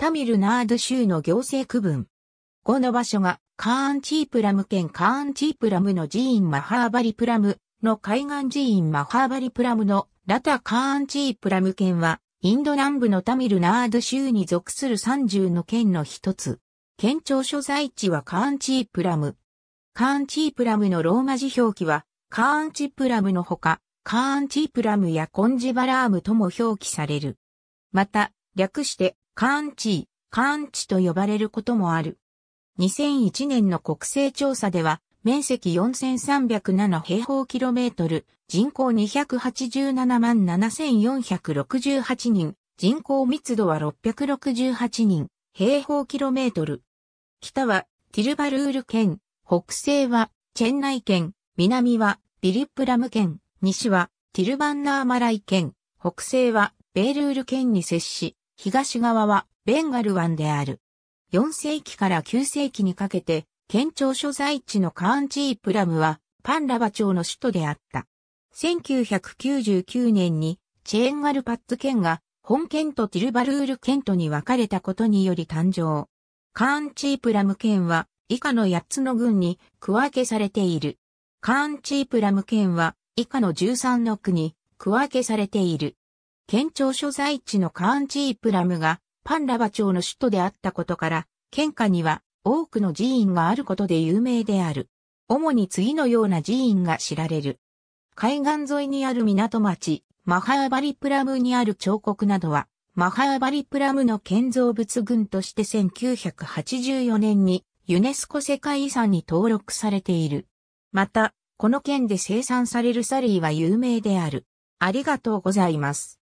タミルナード州の行政区分。この場所がカーンチープラム県カーンチープラムの寺院マハーバリプラムの海岸寺院マハーバリプラムのラタカーンチープラム県はインド南部のタミルナード州に属する30の県の一つ。県庁所在地はカーンチープラム。カーンチープラムのローマ字表記はカーンチプラムのほか、カーンチープラムやコンジバラームとも表記される。また、略してカーンチー、カーンチと呼ばれることもある。2001年の国勢調査では、面積4307平方キロメートル、人口287万7468人、人口密度は668人、平方キロメートル。北はティルバルール県、北西はチェンナイ県、南はビリップラム県、西はティルバンナーマライ県、北西はベールール県に接し、東側はベンガル湾である。4世紀から9世紀にかけて、県庁所在地のカーンチープラムはパンラバ町の首都であった。1999年にチェーンガルパッツ県が本県とティルバルール県とに分かれたことにより誕生。カーンチープラム県は以下の8つの郡に区分けされている。カーンチープラム県は以下の13の区に区分けされている。県庁所在地のカーンチープラムがパンラバ町の首都であったことから、県下には多くの寺院があることで有名である。主に次のような寺院が知られる。海岸沿いにある港町、マハーバリプラムにある彫刻などは、マハーバリプラムの建造物群として1984年にユネスコ世界遺産に登録されている。また、この県で生産されるサリーは有名である。ありがとうございます。